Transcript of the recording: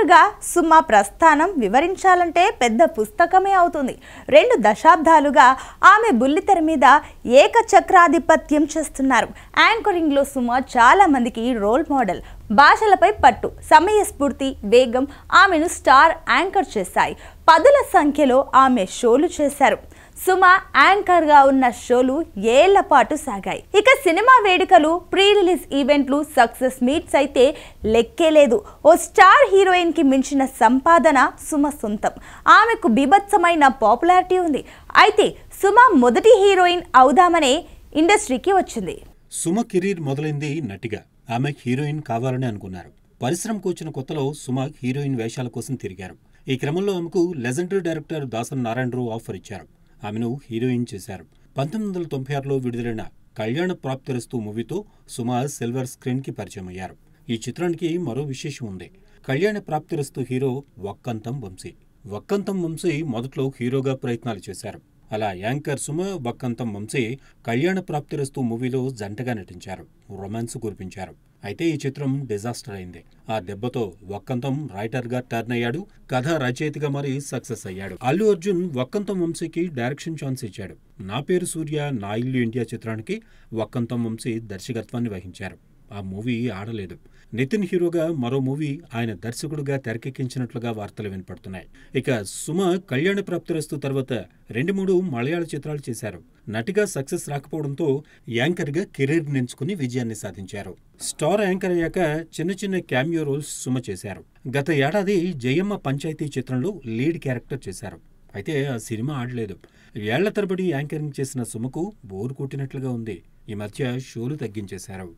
రైటర్గా సుమ ప్రస్థానం వివరించాలంటే పెద్ద పుస్తకమే అవుతుంది రెండు దశాబ్దాలుగా ఆమె బుల్లితెర మీద ఏకచక్రాధిపత్యం చేస్తున్నారు యాంకరింగ్లో సుమ చాలామందికి రోల్ మోడల్ భాషలపై పట్టు సమయస్ఫూర్తి వేగం ఆమెను స్టార్ యాంకర్ చేశాయి పదుల సంఖ్యలో ఆమె షోలు చేశారు సుమ యాంకర్గా ఉన్న షోలు ఏళ్ల పాటు సాగాయి ఇక సినిమా వేడుకలు ప్రీ రిలీజ్ ఈవెంట్లు సక్సెస్ మీట్స్ అయితే లెక్కే లేదు ఓ స్టార్ హీరోయిన్కి మించిన సంపాదన సుమ సొంతం ఆమెకు బీభత్సమైన పాపులారిటీ ఉంది అయితే సుమ మొదటి హీరోయిన్ అవుదామనే ఇండస్ట్రీకి వచ్చింది సుమ కెరీర్ మొదలైంది నటిగా ఆమె హీరోయిన్ కావాలని అనుకున్నారు పరిశ్రమకు వచ్చిన కొత్తలో సుమ హీరోయిన్ వేషాల కోసం తిరిగారు ఈ క్రమంలో ఆమెకు legendary director Dasan Narayana Rao offer ఇచ్చారు ఆమెను హీరోయిన్ చేశారు పంతొమ్మిది వందల తొంభై ఆరులో విడుదలైన కళ్యాణ ప్రాప్తిరస్తు మూవీతో సుమ సిల్వర్ స్క్రీన్కి పరిచయం అయ్యారు ఈ చిత్రానికి మరో విశేషం ఉంది కళ్యాణ ప్రాప్తిరస్తు హీరో వక్కంతం వంశీ వక్కంతం వంశీ మొదట్లో హీరోగా ప్రయత్నాలు చేశారు అలా యాంకర్ సుమ వక్కంతం వంశీ కళ్యాణ ప్రాప్తిరస్తు మూవీలో జంటగా నటించారు రొమాన్స్ కురిపించారు అయితే ఈ చిత్రం డిజాస్టర్ అయింది ఆ దెబ్బతో వక్కంతం రైటర్గా టర్న్ అయ్యాడు కథ రచయితగా మరి సక్సెస్ అయ్యాడు అల్లు అర్జున్ వక్కంతం వంశీకి డైరెక్షన్ ఛాన్స్ ఇచ్చాడు నా పేరు సూర్య నా ఇల్లు ఇండియా చిత్రానికి వక్కంతం వంశీ దర్శకత్వాన్ని వహించారు ఆ మూవీ ఆడలేదు నితిన్ హీరోగా మరో మూవీ ఆయన దర్శకుడుగా తెరకెక్కించినట్లుగా వార్తలు వినపడుతున్నాయి ఇక సుమ కళ్యాణ ప్రాప్తిరస్తు తర్వాత రెండు మూడు మలయాళ చిత్రాలు చేశారు నటిగా సక్సెస్ రాకపోవడంతో యాంకర్గా కెరీర్ నించుకుని విజయాన్ని సాధించారు స్టార్ యాంకర్ అయ్యాక చిన్న చిన్న క్యామియో రోల్స్ సుమ చేశారు గత ఏడాది జయమ్మ పంచాయతీ చిత్రంలో లీడ్ క్యారెక్టర్ చేశారు అయితే ఆ సినిమా ఆడలేదు ఏళ్ల తరబడి యాంకరింగ్ చేసిన సుమకు బోరు కొట్టినట్లుగా ఉంది ఈ మధ్య షోలు తగ్గించేశారు